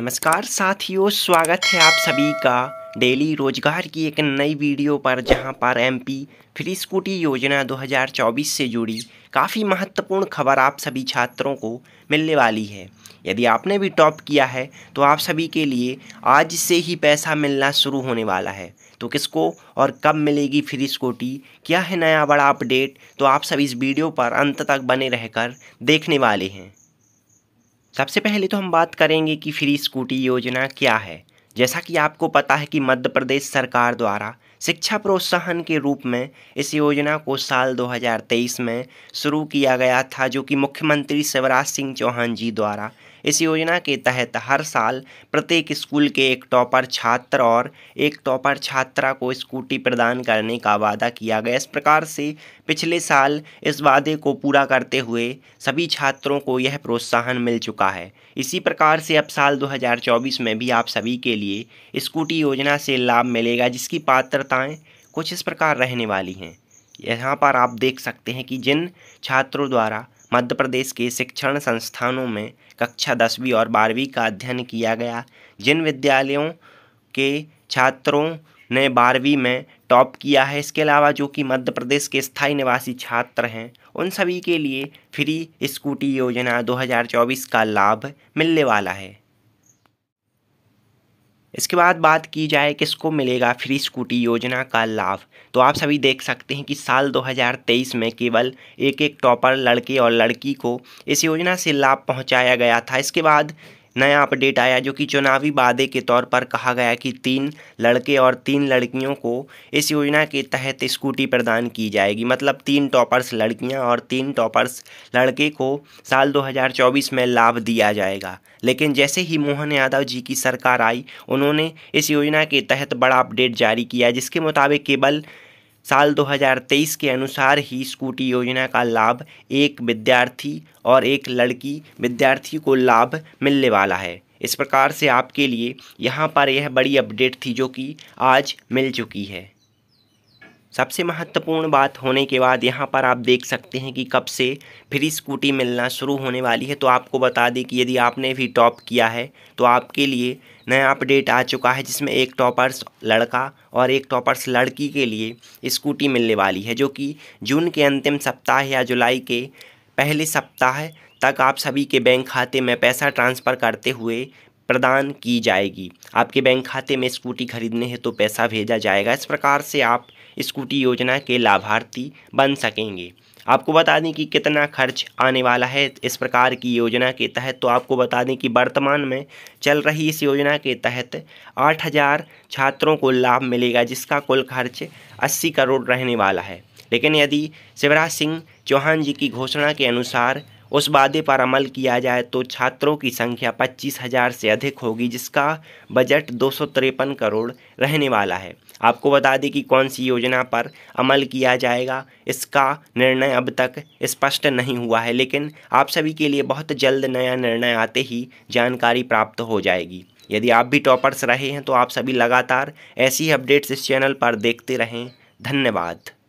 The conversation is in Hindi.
नमस्कार साथियों स्वागत है आप सभी का डेली रोजगार की एक नई वीडियो पर जहां पर एमपी फ्री स्कूटी योजना 2024 से जुड़ी काफ़ी महत्वपूर्ण खबर आप सभी छात्रों को मिलने वाली है यदि आपने भी टॉप किया है तो आप सभी के लिए आज से ही पैसा मिलना शुरू होने वाला है तो किसको और कब मिलेगी फ्री स्कूटी क्या है नया बड़ा अपडेट तो आप सब इस वीडियो पर अंत तक बने रहकर देखने वाले हैं सबसे पहले तो हम बात करेंगे कि फ्री स्कूटी योजना क्या है जैसा कि आपको पता है कि मध्य प्रदेश सरकार द्वारा शिक्षा प्रोत्साहन के रूप में इस योजना को साल 2023 में शुरू किया गया था जो कि मुख्यमंत्री शिवराज सिंह चौहान जी द्वारा इस योजना के तहत हर साल प्रत्येक स्कूल के एक टॉपर छात्र और एक टॉपर छात्रा को स्कूटी प्रदान करने का वादा किया गया इस प्रकार से पिछले साल इस वादे को पूरा करते हुए सभी छात्रों को यह प्रोत्साहन मिल चुका है इसी प्रकार से अब साल 2024 में भी आप सभी के लिए स्कूटी योजना से लाभ मिलेगा जिसकी पात्रताएँ कुछ इस प्रकार रहने वाली हैं यहाँ पर आप देख सकते हैं कि जिन छात्रों द्वारा मध्य प्रदेश के शिक्षण संस्थानों में कक्षा दसवीं और बारहवीं का अध्ययन किया गया जिन विद्यालयों के छात्रों ने बारहवीं में टॉप किया है इसके अलावा जो कि मध्य प्रदेश के स्थायी निवासी छात्र हैं उन सभी के लिए फ्री स्कूटी योजना 2024 का लाभ मिलने वाला है इसके बाद बात की जाए किसको मिलेगा फ्री स्कूटी योजना का लाभ तो आप सभी देख सकते हैं कि साल 2023 में केवल एक एक टॉपर लड़के और लड़की को इस योजना से लाभ पहुंचाया गया था इसके बाद नया अपडेट आया जो कि चुनावी वादे के तौर पर कहा गया कि तीन लड़के और तीन लड़कियों को इस योजना के तहत स्कूटी प्रदान की जाएगी मतलब तीन टॉपर्स लड़कियां और तीन टॉपर्स लड़के को साल 2024 में लाभ दिया जाएगा लेकिन जैसे ही मोहन यादव जी की सरकार आई उन्होंने इस योजना के तहत बड़ा अपडेट जारी किया जिसके मुताबिक केवल साल 2023 के अनुसार ही स्कूटी योजना का लाभ एक विद्यार्थी और एक लड़की विद्यार्थी को लाभ मिलने वाला है इस प्रकार से आपके लिए यहाँ पर यह बड़ी अपडेट थी जो कि आज मिल चुकी है सबसे महत्वपूर्ण बात होने के बाद यहाँ पर आप देख सकते हैं कि कब से फ्री स्कूटी मिलना शुरू होने वाली है तो आपको बता दें कि यदि आपने भी टॉप किया है तो आपके लिए नया अपडेट आ चुका है जिसमें एक टॉपर्स लड़का और एक टॉपर्स लड़की के लिए स्कूटी मिलने वाली है जो कि जून के अंतिम सप्ताह या जुलाई के पहले सप्ताह तक आप सभी के बैंक खाते में पैसा ट्रांसफ़र करते हुए प्रदान की जाएगी आपके बैंक खाते में स्कूटी खरीदने हैं तो पैसा भेजा जाएगा इस प्रकार से आप स्कूटी योजना के लाभार्थी बन सकेंगे आपको बता दें कि कितना खर्च आने वाला है इस प्रकार की योजना के तहत तो आपको बता दें कि वर्तमान में चल रही इस योजना के तहत 8000 छात्रों को लाभ मिलेगा जिसका कुल खर्च 80 करोड़ रहने वाला है लेकिन यदि शिवराज सिंह चौहान जी की घोषणा के अनुसार उस वादे पर अमल किया जाए तो छात्रों की संख्या पच्चीस हज़ार से अधिक होगी जिसका बजट दो करोड़ रहने वाला है आपको बता दें कि कौन सी योजना पर अमल किया जाएगा इसका निर्णय अब तक स्पष्ट नहीं हुआ है लेकिन आप सभी के लिए बहुत जल्द नया निर्णय आते ही जानकारी प्राप्त हो जाएगी यदि आप भी टॉपर्स रहे हैं तो आप सभी लगातार ऐसी अपडेट्स इस चैनल पर देखते रहें धन्यवाद